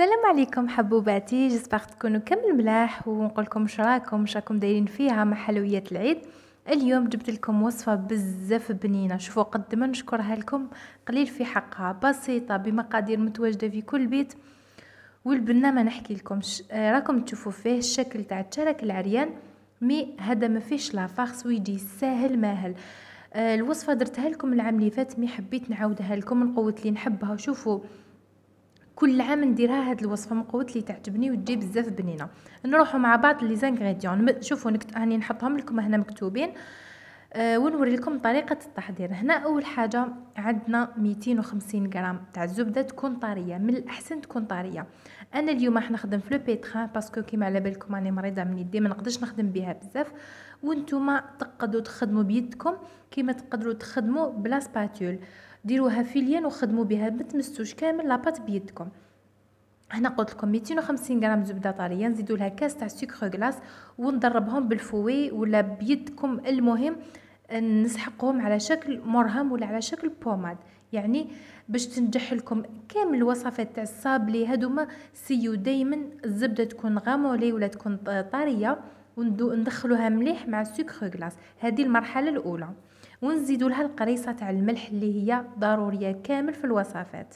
السلام عليكم حبوباتي جيسبر تكونوا كامل ملاح ونقول لكم شراكم شراكم دايرين فيها مع حلويات العيد اليوم جبت لكم وصفه بزاف بنينه شوفوا قد ما نشكرها لكم قليل في حقها بسيطه بمقادير متواجده في كل بيت والبنه ما نحكي ش... آه، راكم تشوفوا فيه الشكل تاع الشرك العريان مي هذا ما فيش لا فارس ويجي ساهل ماهل آه، الوصفه درتها لكم العام اللي فات مي حبيت نعاودها لكم من قوه اللي نحبها شوفوا كل عام نديرها هاد الوصفه مقوت اللي تعجبني وتجي بزاف بنينه نروحوا مع بعض لي زانغريديون شوفوا نكت... هاني نحطهم لكم هنا مكتوبين أه ونوري لكم طريقه التحضير هنا اول حاجه عندنا 250 غرام تاع الزبده تكون طريه من الاحسن تكون طريه انا اليوم راح نخدم في لو بيتران باسكو كيما على بالكم راني مريضه من يدي ما نقدرش نخدم بها بزاف وانتم تقدروا تخدموا بيدكم كيما تقدروا تخدموا بلا سباتول ديروها فيليان وخدموا بها ما تمسوش كامل لاباط بيدكم هنا قلت لكم 250 غرام زبده طريه نزيدوا لها كاس تاع سكر غلاس ونضربهم بالفوي ولا بيدكم المهم نسحقهم على شكل مرهم ولا على شكل بوماد يعني باش تنجح لكم كامل الوصفات تاع الصابلي هذوما سيو دائما الزبده تكون غامولي ولا تكون طريه وندخلوها مليح مع السكر غلاس هذه المرحله الاولى ونزيدوا لها القريصه تاع الملح اللي هي ضروريه كامل في الوصفات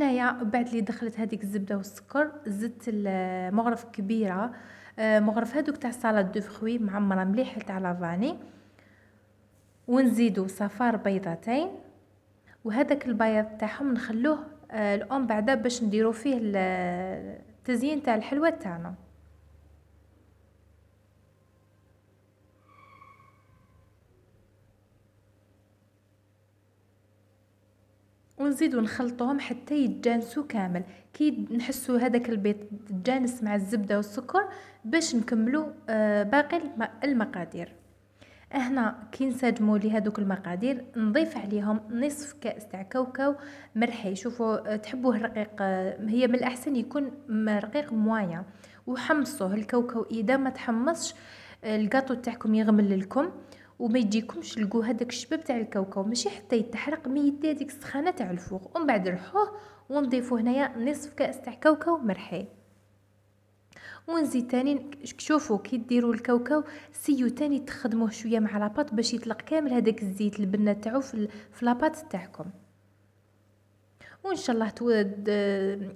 يا بعد لي دخلت هذيك الزبده والسكر زدت آه، مغرف كبيره مغرف هذوك تاع سالاد دو فخوي معمره مليح تاع لافاني ونزيدو صفار بيضتين وهذاك البيض تاعهم نخلوه آه، الام بعدا باش نديرو فيه التزيين تاع الحلوى تاعنا ونزيدو نخلطوهم حتى يتجانسوا كامل كي نحسوا هذاك البيض تجانس مع الزبده والسكر باش نكملوا آه، باقي المقادير هنا كي نسجموا لي هذوك المقادير نضيف عليهم نصف كاس تاع كاوكاو مرحي شوفوا آه، تحبوه رقيق آه، هي من الاحسن يكون رقيق موايا وحمصوه الكاوكاو اذا ما تحمصش الكاطو تاعكم يغمل لكم وما يجيكمش لقوا هذاك الشباب تاع الكاوكاو ماشي حتى يتحرق مي يدي هذيك السخانه تاع الفوق ومن بعد نرحوه ونضيفوا هنايا نصف كاس تاع كاوكاو مرحي ونزيد تاني شوفوا كي ديروا الكاوكاو سيو تاني تخدموه شويه مع لاباط باش يطلق كامل هذاك الزيت البنه تاعو في لاباط تاعكم وان شاء الله تود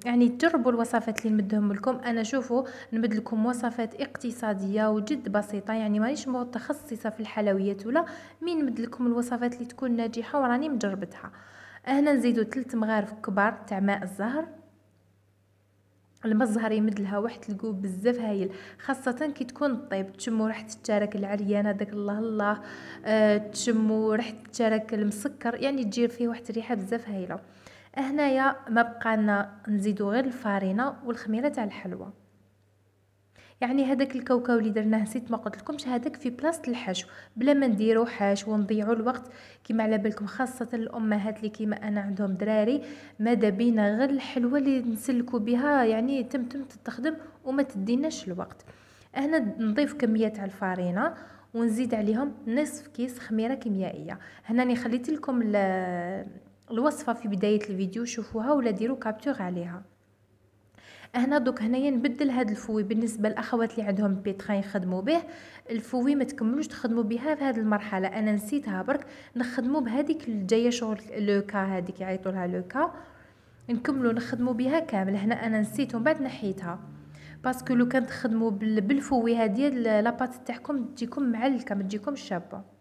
يعني تجربوا الوصفات اللي نمدهم لكم انا شوفوا نمد لكم وصفات اقتصاديه وجد بسيطه يعني مانيش متخصصه في الحلويات ولا مين نمد لكم الوصفات اللي تكون ناجحه وراني مجربتها هنا نزيدو ثلاث مغارف كبار تاع ماء الزهر الماء الزهر يمد لها واحد الكوب بزاف هايل خاصه كي تكون طيب تشمو ريحه التشارك العريانه داك الله الله أه تشمو ريحه التشارك المسكر يعني تجير فيه واحد الريحه بزاف هايله هنايا ما بقى لنا نزيدو غير الفارينه والخميره تاع الحلوى يعني هذاك الكاوكاو اللي درناه نسيت ما قلت لكمش هذاك في بلاصه الحشو بلا ما نديرو حشو ونضيعوا الوقت كيما على بالكم خاصه الامهات اللي كيما انا عندهم دراري ماذا بينا غير الحلوه اللي نسلكوا بها يعني تم تم تتخدم وما تديناش الوقت هنا نضيف كميه تاع الفارينه ونزيد عليهم نصف كيس خميره كيميائيه هنا خليت لكم الوصفه في بدايه الفيديو شوفوها ولا ديروا كابتور عليها هنا دوك هنايا نبدل هاد الفوي بالنسبه للاخوات اللي عندهم بيتخا يخدموا به الفوي ما تكملوش تخدموا بها في هاد المرحله انا نسيتها برك نخدموا بهذيك الجايه شغل لوكا هذيك يعيطوا لها لوكا نكملوا نخدموا بها كامل هنا انا نسيت بعد نحيتها باسكو لو كان تخدموا بالفوي هذه لاباط تاعكم تجيكم معلكه ما تجيكمش شابه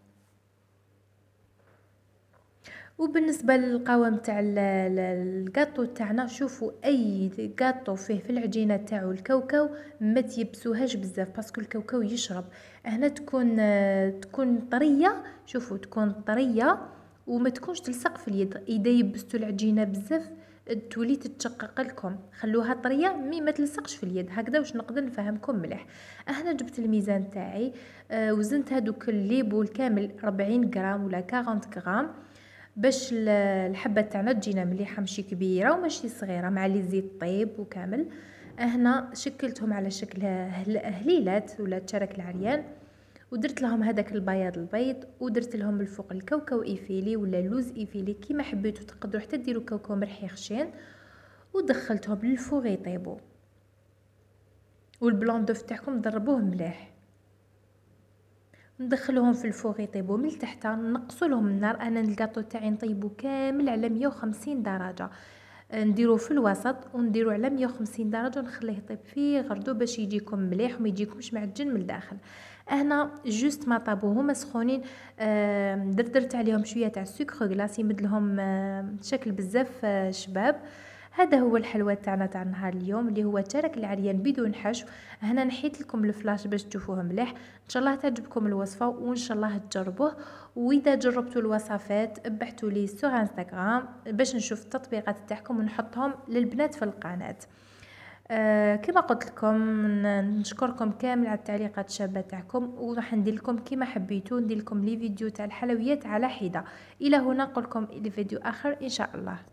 وبالنسبه للقوام تاع الكاطو تاعنا شوفوا اي كاطو فيه في العجينه تاعو الكاوكاو ما تيبسوهاش بزاف باسكو الكاوكاو يشرب هنا تكون آه، تكون طريه شوفوا تكون طريه وما تكونش تلصق في اليد اذا يبستوا العجينه بزاف تولي تتشقق لكم خلوها طريه مي ما تلصقش في اليد هكذا واش نقدر نفهمكم مليح هنا جبت الميزان تاعي آه، وزنت هذوك الليبول كامل 40 غرام ولا 40 غرام باش الحبه تاعنا تجينا مليحه ماشي كبيره وماشي صغيره مع لي زيت طيب وكامل هنا شكلتهم على شكل هليلات ولا تشارك العريان ودرت لهم هذاك البياض البيض ودرت لهم الفوق الكوكو ايفيلي ولا اللوز ايفيلي كيما حبيتو تقدروا حتى ديروا كوكو مرحي خشين ودخلتهم للفوغ يطيبوا والبلون دوف تاعكم ضربوه مليح ندخلهم في الفوغ يطيبوا من تحت نقصوا لهم النار انا الكاطو تاعي نطيبو كامل على 150 درجه نديرو في الوسط ونديرو على 150 درجه ونخليه يطيب فيه غردو باش يجيكم مليح وما يجيكمش معجن من الداخل هنا جوست ما طابو هما سخونين درت دردرت عليهم شويه تاع السكر غلاس يمد لهم شكل بزاف آه، شباب هذا هو الحلوى تاعنا تاع نهار اليوم اللي هو ترك العريان بدون حشو هنا نحيت لكم الفلاش باش تشوفوه مليح ان شاء الله تعجبكم الوصفه وان شاء الله تجربوه واذا جربتوا الوصفات ابعثوا لي سوغ انستغرام باش نشوف التطبيقات تاعكم ونحطهم للبنات في القناه آه كما قلت لكم نشكركم كامل على التعليقات الشابه تاعكم وراح ندير لكم كما حبيتو ندير لكم لي فيديو تاع الحلويات على حده الى هنا نقول لكم لفيديو اخر ان شاء الله